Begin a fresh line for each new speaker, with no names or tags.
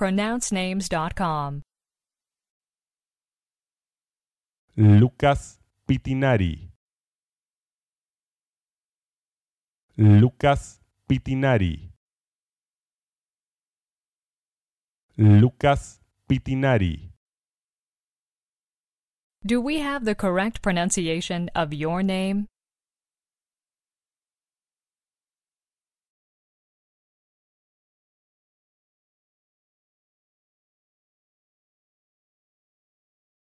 pronouncenames.com.
Lucas Pitinari. Lucas Pitinari. Lucas Pitinari.
Do we have the correct pronunciation of your name?